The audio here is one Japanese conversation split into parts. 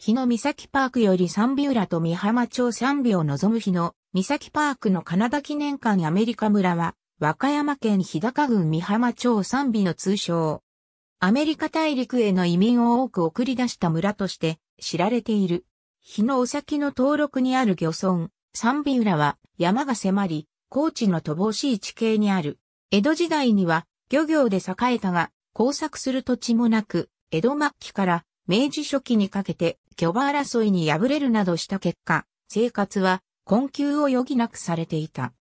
日野岬パークより三美浦と三浜町三尾を望む日三岬パークのカナダ記念館アメリカ村は、和歌山県日高郡三浜町三尾の通称。アメリカ大陸への移民を多く送り出した村として知られている。日野先の登録にある漁村、三尾浦は山が迫り、高地の乏しい地形にある。江戸時代には漁業で栄えたが、耕作する土地もなく、江戸末期から明治初期にかけて巨馬争いに敗れるなどした結果、生活は困窮を余儀なくされていた。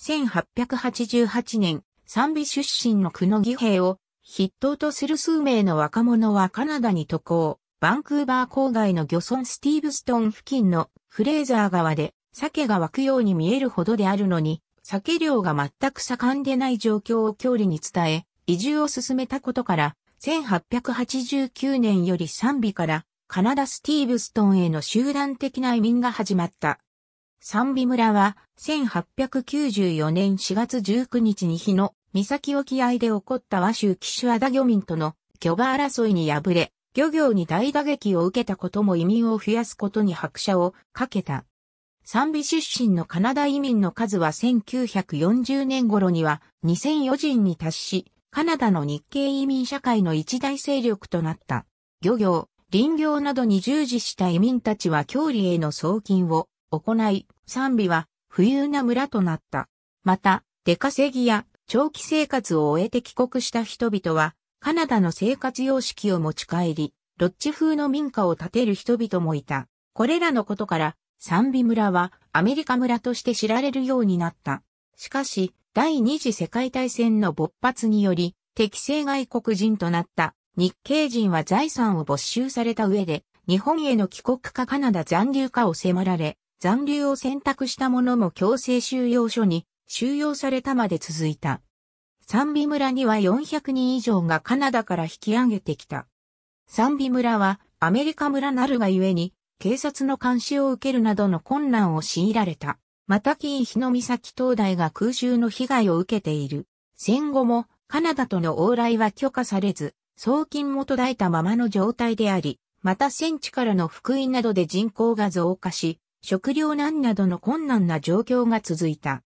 1888年、賛美出身の久野義兵を筆頭とする数名の若者はカナダに渡航、バンクーバー郊外の漁村スティーブストン付近のフレーザー川で鮭が湧くように見えるほどであるのに、鮭漁が全く盛んでない状況を郷里に伝え、移住を進めたことから、1889年より賛美からカナダスティーブストンへの集団的な移民が始まった。賛美村は1894年4月19日に日の岬沖合で起こった和州騎手アダ漁民との漁場争いに敗れ、漁業に大打撃を受けたことも移民を増やすことに拍車をかけた。賛美出身のカナダ移民の数は1940年頃には2004人に達し、カナダの日系移民社会の一大勢力となった。漁業、林業などに従事した移民たちは郷里への送金を行い、賛美は富裕な村となった。また、出稼ぎや長期生活を終えて帰国した人々は、カナダの生活様式を持ち帰り、ロッジ風の民家を建てる人々もいた。これらのことから、賛美村はアメリカ村として知られるようになった。しかし、第二次世界大戦の勃発により、適正外国人となった日系人は財産を没収された上で、日本への帰国かカナダ残留かを迫られ、残留を選択した者も強制収容所に収容されたまで続いた。三美村には400人以上がカナダから引き上げてきた。三美村はアメリカ村なるがゆえに警察の監視を受けるなどの困難を強いられた。また日の岬灯台が空襲の被害を受けている。戦後もカナダとの往来は許可されず、送金も途絶えたままの状態であり、また戦地からの福音などで人口が増加し、食糧難などの困難な状況が続いた。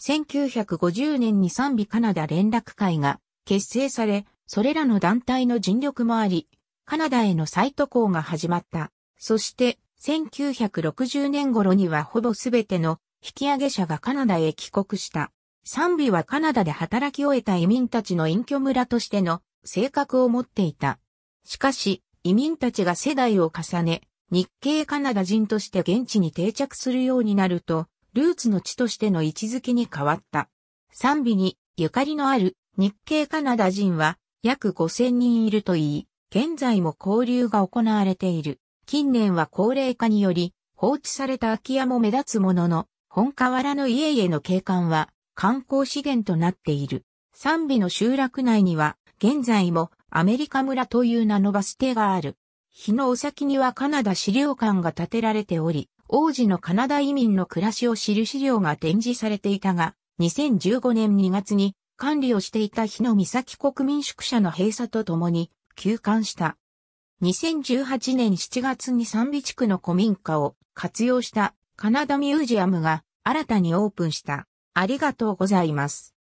1950年に賛美カナダ連絡会が結成され、それらの団体の尽力もあり、カナダへの再渡航が始まった。そして、1960年頃にはほぼすべての引き上げ者がカナダへ帰国した。賛美はカナダで働き終えた移民たちの隠居村としての性格を持っていた。しかし、移民たちが世代を重ね、日系カナダ人として現地に定着するようになると、ルーツの地としての位置づけに変わった。賛美にゆかりのある日系カナダ人は約5000人いるといい、現在も交流が行われている。近年は高齢化により放置された空き家も目立つものの、本河原の家々の景観は観光資源となっている。三尾の集落内には現在もアメリカ村という名のバス停がある。日のお先にはカナダ資料館が建てられており、王子のカナダ移民の暮らしを知る資料が展示されていたが、2015年2月に管理をしていた日の岬国民宿舎の閉鎖とともに休館した。2018年7月に三尾地区の古民家を活用したカナダミュージアムが新たにオープンした。ありがとうございます。